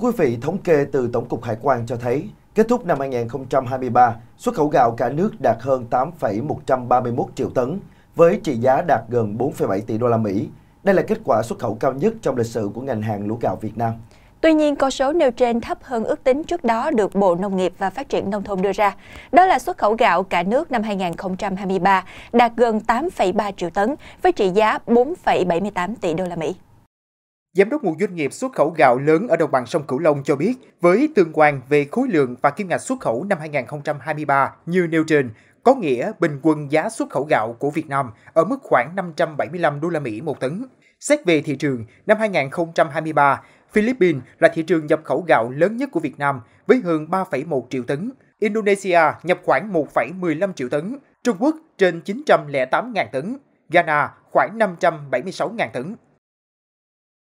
Thưa quý vị, thống kê từ Tổng cục Hải quan cho thấy, kết thúc năm 2023, xuất khẩu gạo cả nước đạt hơn 8,131 triệu tấn, với trị giá đạt gần 4,7 tỷ đô la Mỹ. Đây là kết quả xuất khẩu cao nhất trong lịch sử của ngành hàng lúa gạo Việt Nam. Tuy nhiên, con số nêu trên thấp hơn ước tính trước đó được Bộ Nông nghiệp và Phát triển Nông thôn đưa ra. Đó là xuất khẩu gạo cả nước năm 2023 đạt gần 8,3 triệu tấn với trị giá 4,78 tỷ đô la Mỹ. Giám đốc một doanh nghiệp xuất khẩu gạo lớn ở đồng bằng sông Cửu Long cho biết, với tương quan về khối lượng và kim ngạch xuất khẩu năm 2023 như nêu trên, có nghĩa bình quân giá xuất khẩu gạo của Việt Nam ở mức khoảng 575 đô la Mỹ một tấn. Xét về thị trường, năm 2023, Philippines là thị trường nhập khẩu gạo lớn nhất của Việt Nam với hơn 3,1 triệu tấn. Indonesia nhập khoảng 1,15 triệu tấn, Trung Quốc trên 908.000 tấn, Ghana khoảng 576.000 tấn.